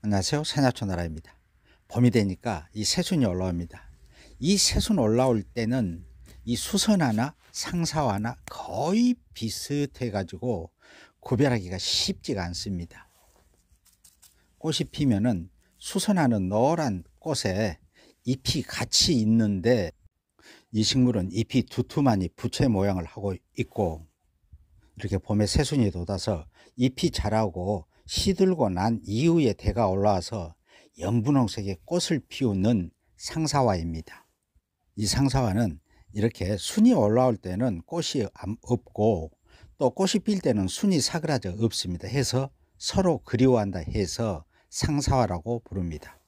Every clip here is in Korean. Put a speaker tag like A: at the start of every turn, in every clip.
A: 안녕하세요. 새나초나라입니다. 봄이 되니까 이 새순이 올라옵니다. 이 새순 올라올 때는 이 수선화나 상사화나 거의 비슷해 가지고 구별하기가 쉽지가 않습니다. 꽃이 피면은 수선화는 노란 꽃에 잎이 같이 있는데 이 식물은 잎이 두툼하니 부채 모양을 하고 있고 이렇게 봄에 새순이 돋아서 잎이 자라고 시들고 난 이후에 대가 올라와서 연분홍색의 꽃을 피우는 상사화입니다. 이 상사화는 이렇게 순이 올라올 때는 꽃이 없고 또 꽃이 필 때는 순이 사그라져 없습니다. 해서 서로 그리워한다 해서 상사화라고 부릅니다.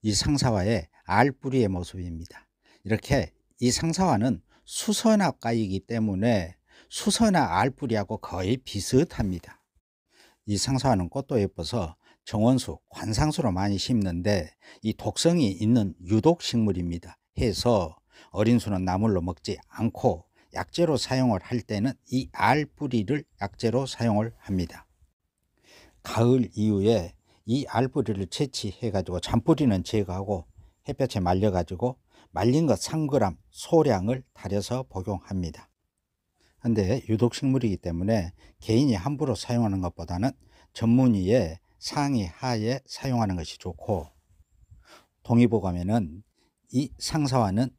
A: 이 상사화의 알뿌리의 모습입니다. 이렇게 이 상사화는 수선화과이기 때문에 수선화 알뿌리하고 거의 비슷합니다. 이 생사하는 꽃도 예뻐서 정원수, 관상수로 많이 심는데 이 독성이 있는 유독 식물입니다. 해서 어린 수는 나물로 먹지 않고 약재로 사용을 할 때는 이알 뿌리를 약재로 사용을 합니다. 가을 이후에 이알 뿌리를 채취해 가지고 잔뿌리는 제거하고 햇볕에 말려 가지고 말린 것 3g 소량을 달여서 복용합니다. 근데 유독 식물이기 때문에 개인이 함부로 사용하는 것보다는 전문의의 상의 하에 사용하는 것이 좋고 동의보감에는 이 상사화는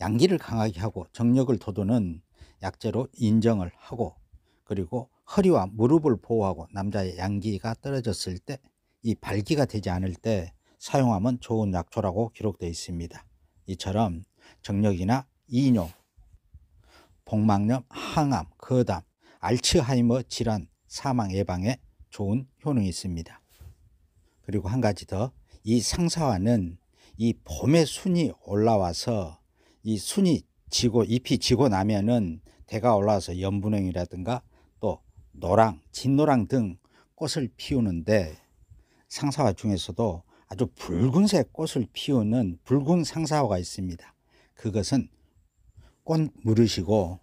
A: 양기를 강하게 하고 정력을 돋우는 약재로 인정을 하고 그리고 허리와 무릎을 보호하고 남자의 양기가 떨어졌을 때 이 발기가 되지 않을 때 사용하면 좋은 약초라고 기록되어 있습니다. 이처럼 정력이나 이뇨, 복막염, 항암, 거담, 알츠하이머 질환, 사망 예방에 좋은 효능이 있습니다. 그리고 한 가지 더, 이 상사화는 이 봄에 순이 올라와서 이 순이 지고 잎이 지고 나면은 대가 올라와서 연분홍이라든가 또 노랑, 진노랑 등 꽃을 피우는데 상사화 중에서도 아주 붉은색 꽃을 피우는 붉은 상사화가 있습니다. 그것은 꽃무릇이고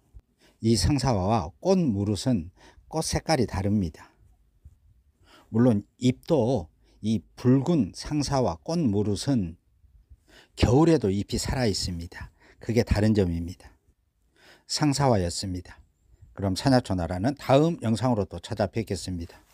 A: 이 상사화와 꽃무릇은 꽃 색깔이 다릅니다. 물론 잎도 이 붉은 상사와 꽃무릇은 겨울에도 잎이 살아 있습니다. 그게 다른 점입니다. 상사화였습니다. 그럼 사야초나라는 다음 영상으로 또 찾아뵙겠습니다.